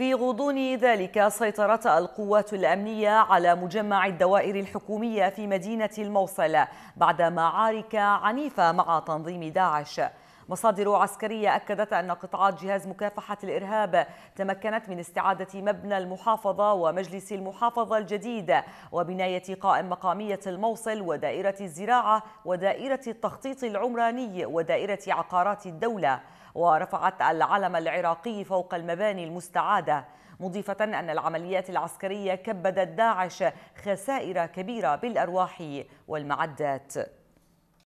في غضون ذلك سيطرت القوات الأمنية على مجمع الدوائر الحكومية في مدينة الموصل بعد معارك عنيفة مع تنظيم داعش مصادر عسكرية أكدت أن قطعات جهاز مكافحة الإرهاب تمكنت من استعادة مبنى المحافظة ومجلس المحافظة الجديد وبناية قائم مقامية الموصل ودائرة الزراعة ودائرة التخطيط العمراني ودائرة عقارات الدولة ورفعت العلم العراقي فوق المباني المستعاده مضيفة أن العمليات العسكرية كبدت داعش خسائر كبيرة بالأرواح والمعدات